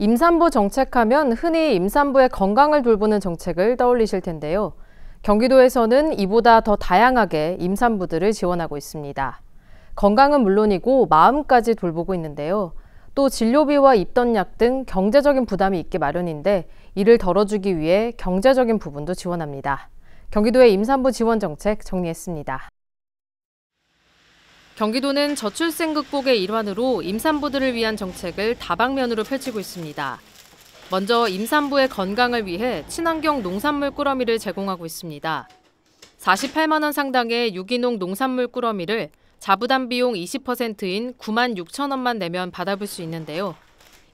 임산부 정책하면 흔히 임산부의 건강을 돌보는 정책을 떠올리실 텐데요. 경기도에서는 이보다 더 다양하게 임산부들을 지원하고 있습니다. 건강은 물론이고 마음까지 돌보고 있는데요. 또 진료비와 입던약 등 경제적인 부담이 있게 마련인데 이를 덜어주기 위해 경제적인 부분도 지원합니다. 경기도의 임산부 지원 정책 정리했습니다. 경기도는 저출생 극복의 일환으로 임산부들을 위한 정책을 다방면으로 펼치고 있습니다. 먼저 임산부의 건강을 위해 친환경 농산물 꾸러미를 제공하고 있습니다. 48만 원 상당의 유기농 농산물 꾸러미를 자부담 비용 20%인 9만 6천 원만 내면 받아볼 수 있는데요.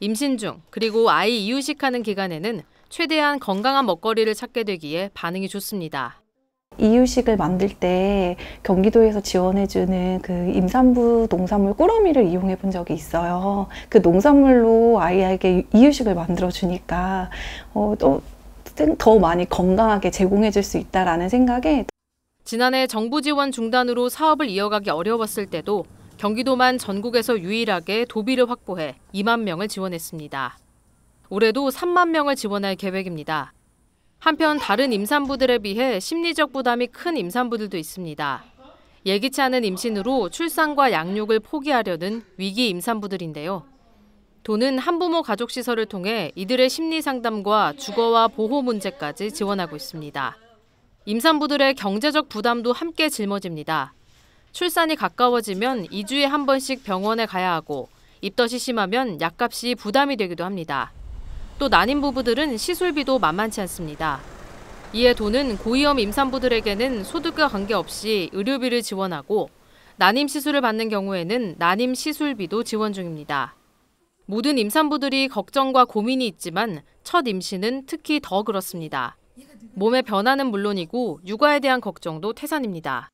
임신 중 그리고 아이 이유식하는 기간에는 최대한 건강한 먹거리를 찾게 되기에 반응이 좋습니다. 이유식을 만들 때 경기도에서 지원해주는 그 임산부 농산물 꾸러미를 이용해 본 적이 있어요. 그 농산물로 아이에게 이유식을 만들어 주니까 어, 또, 더 많이 건강하게 제공해 줄 수 있다라는 생각에 지난해 정부 지원 중단으로 사업을 이어가기 어려웠을 때도 경기도만 전국에서 유일하게 도비를 확보해 2만 명을 지원했습니다. 올해도 3만 명을 지원할 계획입니다. 한편 다른 임산부들에 비해 심리적 부담이 큰 임산부들도 있습니다. 예기치 않은 임신으로 출산과 양육을 포기하려는 위기 임산부들인데요. 돈은 한부모 가족 시설을 통해 이들의 심리 상담과 주거와 보호 문제까지 지원하고 있습니다. 임산부들의 경제적 부담도 함께 짊어집니다. 출산이 가까워지면 2주에 한 번씩 병원에 가야 하고 입덧이 심하면 약값이 부담이 되기도 합니다. 또 난임 부부들은 시술비도 만만치 않습니다. 이에 도는 고위험 임산부들에게는 소득과 관계없이 의료비를 지원하고 난임 시술을 받는 경우에는 난임 시술비도 지원 중입니다. 모든 임산부들이 걱정과 고민이 있지만 첫 임신은 특히 더 그렇습니다. 몸의 변화는 물론이고 육아에 대한 걱정도 태산입니다.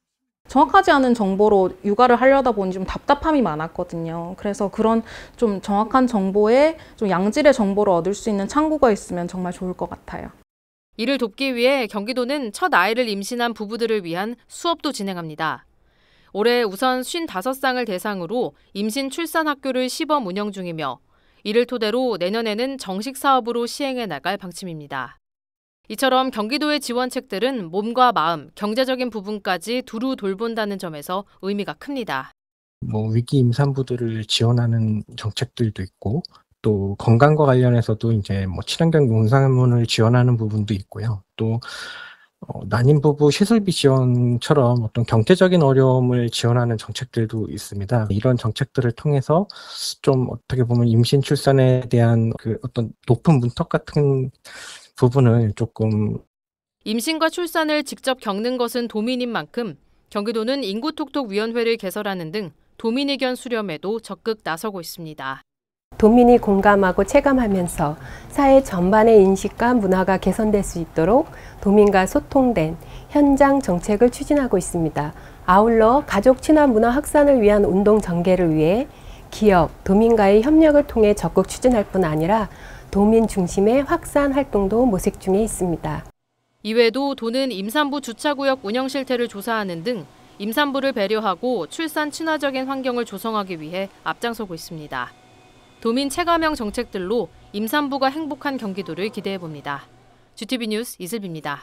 정확하지 않은 정보로 육아를 하려다 보니 좀 답답함이 많았거든요. 그래서 그런 좀 정확한 정보에 좀 양질의 정보를 얻을 수 있는 창구가 있으면 정말 좋을 것 같아요. 이를 돕기 위해 경기도는 첫 아이를 임신한 부부들을 위한 수업도 진행합니다. 올해 우선 55쌍을 대상으로 임신 출산 학교를 시범 운영 중이며 이를 토대로 내년에는 정식 사업으로 시행해 나갈 방침입니다. 이처럼 경기도의 지원책들은 몸과 마음, 경제적인 부분까지 두루 돌본다는 점에서 의미가 큽니다. 뭐 위기 임산부들을 지원하는 정책들도 있고 또 건강과 관련해서도 이제 뭐 친환경 농산물을 지원하는 부분도 있고요. 또 어, 난임 부부 시술비 지원처럼 어떤 경제적인 어려움을 지원하는 정책들도 있습니다. 이런 정책들을 통해서 좀 어떻게 보면 임신 출산에 대한 그 어떤 높은 문턱 같은 부분을 조금 임신과 출산을 직접 겪는 것은 도민인 만큼 경기도는 인구톡톡위원회를 개설하는 등 도민 의견 수렴에도 적극 나서고 있습니다. 도민이 공감하고 체감하면서 사회 전반의 인식과 문화가 개선될 수 있도록 도민과 소통된 현장 정책을 추진하고 있습니다. 아울러 가족 친화 문화 확산을 위한 운동 전개를 위해 기업, 도민과의 협력을 통해 적극 추진할 뿐 아니라 도민 중심의 확산 활동도 모색 중에 있습니다. 이외에도 도는 임산부 주차구역 운영 실태를 조사하는 등 임산부를 배려하고 출산 친화적인 환경을 조성하기 위해 앞장서고 있습니다. 도민 체감형 정책들로 임산부가 행복한 경기도를 기대해봅니다. GTV 뉴스 이슬비입니다.